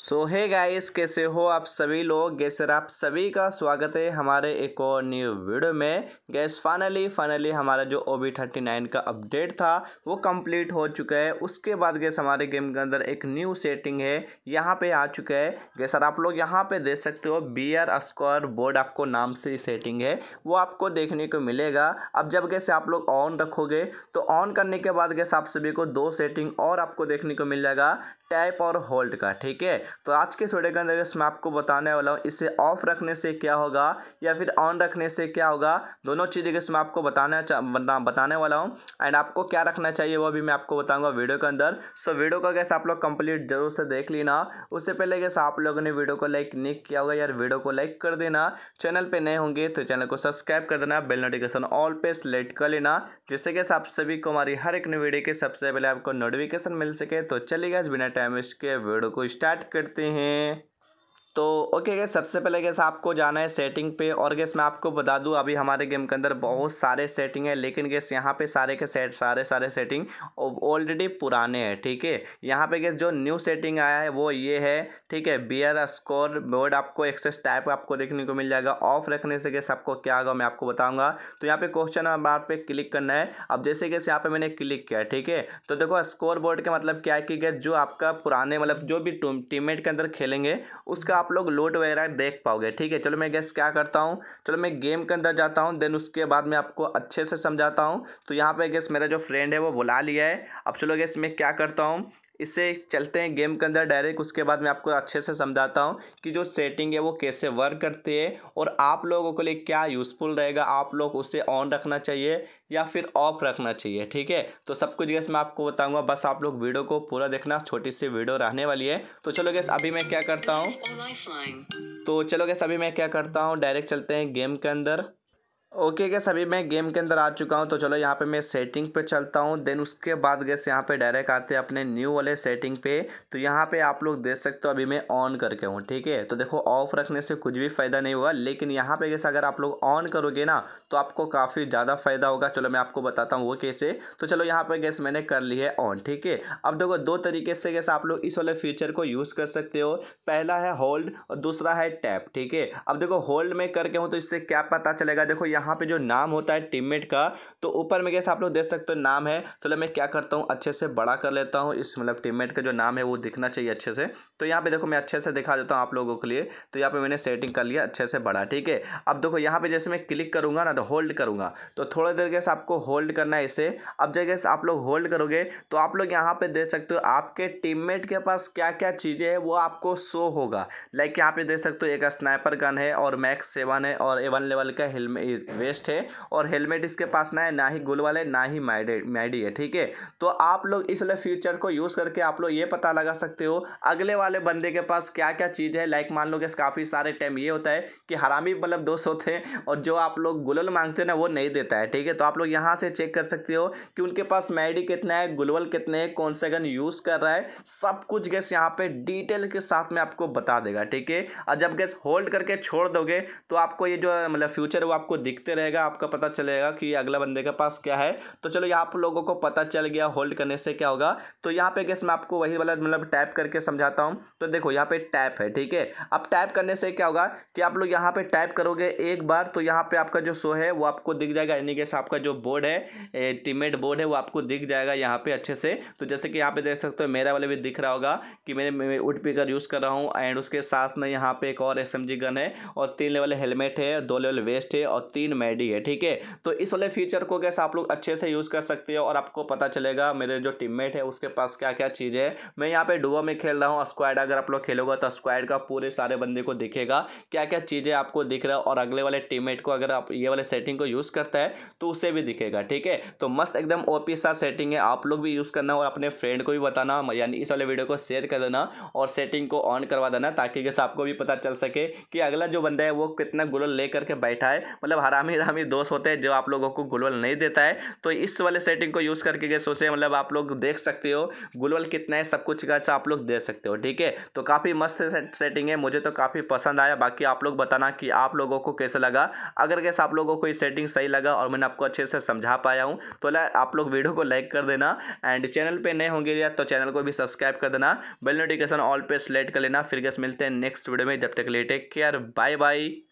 सो है गाइस कैसे हो आप सभी लोग गैसर सर आप सभी का स्वागत है हमारे एक और न्यू वीडियो में गैस फाइनली फाइनली हमारा जो ओ बी थर्टी नाइन का अपडेट था वो कंप्लीट हो चुका है उसके बाद गैस हमारे गेम के अंदर एक न्यू सेटिंग है यहाँ पे आ चुका है गैसर सर आप लोग यहाँ पे देख सकते हो बी आर स्क्वायर बोर्ड आपको नाम से सेटिंग है वो आपको देखने को मिलेगा अब जब गैसे आप लोग ऑन रखोगे तो ऑन करने के बाद गैस आप सभी को दो सेटिंग और आपको देखने को मिल जाएगा टैप और होल्ड का ठीक है तो आज के वीडियो के अंदर मैं आपको बताने वाला हूँ इसे ऑफ रखने से क्या होगा या फिर ऑन रखने से क्या होगा दोनों चीज़ें मैं आपको बताना बता, बताने वाला हूँ एंड आपको क्या रखना चाहिए वो भी मैं आपको बताऊँगा वीडियो के अंदर सो वीडियो का कैसे आप लोग कंप्लीट जरूर से देख लेना उससे पहले कैसे आप लोगों ने वीडियो को लाइक नहीं किया होगा यार वीडियो को लाइक कर देना चैनल पर नए होंगे तो चैनल को सब्सक्राइब कर देना बेल नोटिफिकेशन ऑल पे सेलेक्ट कर लेना जिससे कि आप सभी को हमारी हर एक वीडियो के सबसे पहले आपको नोटिफिकेशन मिल सके तो चलिएगा बिना टाइम वेस्ट के वीडियो को स्टार्ट करते हैं तो ओके गैस सबसे पहले गैस आपको जाना है सेटिंग पे और गैस मैं आपको बता दूं अभी हमारे गेम के अंदर बहुत सारे सेटिंग है लेकिन गैस यहाँ पे सारे के सेट सारे सारे सेटिंग ऑलरेडी पुराने हैं ठीक है थीके? यहाँ पे गैस जो न्यू सेटिंग आया है वो ये है ठीक है बियर स्कोर बोर्ड आपको एक्सेस टाइप आपको देखने को मिल जाएगा ऑफ रखने से गैस आपको क्या होगा मैं आपको बताऊँगा तो यहाँ पर क्वेश्चन बार पर क्लिक करना है अब जैसे गैस यहाँ पर मैंने क्लिक किया ठीक है तो देखो स्कोर बोर्ड का मतलब क्या है कि गैस जो आपका पुराने मतलब जो भी टीम के अंदर खेलेंगे उसका आप लोग लोड वगैरह देख पाओगे ठीक है चलो मैं गैस क्या करता हूँ चलो मैं गेम के अंदर जाता हूँ देन उसके बाद मैं आपको अच्छे से समझाता हूँ तो यहाँ पे गैस मेरा जो फ्रेंड है वो बुला लिया है अब चलो गैस मैं क्या करता हूँ इससे चलते हैं गेम के अंदर डायरेक्ट उसके बाद मैं आपको अच्छे से समझाता हूँ कि जो सेटिंग है वो कैसे वर्क करती है और आप लोगों के लिए क्या यूज़फुल रहेगा आप लोग उसे ऑन रखना चाहिए या फिर ऑफ रखना चाहिए ठीक है तो सब कुछ गैस मैं आपको बताऊँगा बस आप लोग वीडियो को पूरा देखना छोटी सी वीडियो रहने वाली है तो चलो गैस अभी मैं क्या करता हूँ तो चलो गैस अभी मैं क्या करता हूँ डायरेक्ट चलते हैं गेम के अंदर ओके गैस अभी मैं गेम के अंदर आ चुका हूँ तो चलो यहाँ पे मैं सेटिंग पे चलता हूँ देन उसके बाद गैस यहाँ पे डायरेक्ट आते हैं अपने न्यू वाले सेटिंग पे तो यहाँ पे आप लोग देख सकते हो अभी मैं ऑन करके हूँ ठीक है तो देखो ऑफ रखने से कुछ भी फ़ायदा नहीं होगा लेकिन यहाँ पे गैस अगर आप लोग ऑन करोगे ना तो आपको काफ़ी ज़्यादा फ़ायदा होगा चलो मैं आपको बताता हूँ वो कैसे तो चलो यहाँ पर गैस मैंने कर ली है ऑन ठीक है अब देखो दो तरीके से गैस आप लोग इस वाले फीचर को यूज़ कर सकते हो पहला है होल्ड और दूसरा है टैप ठीक है अब देखो होल्ड में करके हूँ तो इससे क्या पता चलेगा देखो यहाँ यहाँ पे जो नाम होता है टीममेट का तो ऊपर में कैसे आप लोग देख सकते हो नाम है चलो तो मैं क्या करता हूँ अच्छे से बड़ा कर लेता हूँ इस मतलब टीममेट का जो नाम है वो दिखना चाहिए अच्छे से तो यहाँ पे देखो मैं अच्छे से दिखा देता हूँ आप लोगों के लिए तो यहाँ पे मैंने सेटिंग कर लिया अच्छे से बड़ा ठीक है अब देखो यहाँ पे जैसे मैं क्लिक करूँगा ना तो होल्ड करूँगा तो थोड़ी देर कैसे आपको होल्ड करना है इसे अब जैसे आप लोग होल्ड करोगे तो आप लोग यहाँ पे देख सकते हो आपके टीम के पास क्या क्या चीज़ें हैं वो आपको शो होगा लाइक यहाँ पे देख सकते हो एक स्नाइपर गन है और मैक्स सेवन है और एवन लेवल का हेलमेट वेस्ट है और हेलमेट इसके पास ना है ना ही गुल वाले है ना ही मैडी मैडी है ठीक है तो आप लोग इस वाले फीचर को यूज़ करके आप लोग ये पता लगा सकते हो अगले वाले बंदे के पास क्या क्या चीज़ है लाइक मान लो कि काफ़ी सारे टाइम ये होता है कि हरामी मतलब दोस्त होते हैं और जो आप लोग गुलल मांगते हैं ना वो नहीं देता है ठीक है तो आप लोग यहाँ से चेक कर सकते हो कि उनके पास मैडी कितना है गुलवल कितने हैं कौन सा गन यूज़ कर रहा है सब कुछ गैस यहाँ पर डिटेल के साथ में आपको बता देगा ठीक है और जब गैस होल्ड करके छोड़ दोगे तो आपको ये जो मतलब फ्यूचर वो आपको दिख देखते रहेगा आपका पता चलेगा कि अगला बंदे के पास क्या है तो चलो यहाँ आप लोगों को पता चल गया होल्ड करने से क्या होगा तो यहाँ पे गैस मैं आपको वही वाला मतलब टैप करके समझाता हूँ तो देखो यहाँ पे टैप है ठीक है अब टैप करने से क्या होगा कि आप लोग यहाँ पे टैप करोगे एक बार तो यहाँ पे आपका जो शो है वो आपको दिख जाएगा यानी कि आपका जो बोर्ड है टीमेट बोर्ड है वो आपको दिख जाएगा यहाँ पे अच्छे से तो जैसे कि यहाँ पे देख सकते हो मेरा वाले भी दिख रहा होगा कि मैंने उठ पिकर यूज़ कर रहा हूँ एंड उसके साथ में यहाँ पे एक और एस गन है और तीन लेवल हेलमेट है दो लेवल वेस्ट है और तीन इन मैडी है ठीक है तो इस वाले फीचर को कैसे आप लोग अच्छे से यूज़ कर सकते हो और आपको पता चलेगा मेरे जो टीममेट है उसके पास क्या क्या चीज़ है मैं यहाँ पे डुओ में खेल रहा हूँ स्क्वाड अगर आप लोग खेलोगे तो स्क्वाड का पूरे सारे बंदे को दिखेगा क्या क्या चीज़ें आपको दिख रहा है और अगले वाले टीम को अगर आप ये वाले सेटिंग को यूज़ करता है तो उसे भी दिखेगा ठीक है तो मस्त एकदम ओ सा सेटिंग है आप लोग भी यूज़ करना और अपने फ्रेंड को भी बताना यानी इस वाले वीडियो को शेयर कर देना और सेटिंग को ऑन करवा देना ताकि जैसे आपको भी पता चल सके कि अगला जो बंदा है वो कितना गुलर ले करके बैठा है मतलब हर हरामी हरामी दोस्त होते हैं जो आप लोगों को गुलवल नहीं देता है तो इस वाले सेटिंग को यूज़ करके गए सोचे मतलब आप लोग देख सकते हो गुलवल कितना है सब कुछ का अच्छा आप लोग दे सकते हो ठीक है तो काफ़ी मस्त सेटिंग है मुझे तो काफ़ी पसंद आया बाकी आप लोग बताना कि आप लोगों को कैसे लगा अगर कैसे आप लोगों को ये सेटिंग सही लगा और मैंने आपको अच्छे से समझा पाया हूँ तो आप लोग वीडियो को लाइक कर देना एंड चैनल पर नए होंगे या तो चैनल को भी सब्सक्राइब कर देना बेल नोटिफिकेशन ऑल पे सेलेक्ट कर लेना फिर गैस मिलते हैं नेक्स्ट वीडियो में जब तक ले टेक केयर बाय बाय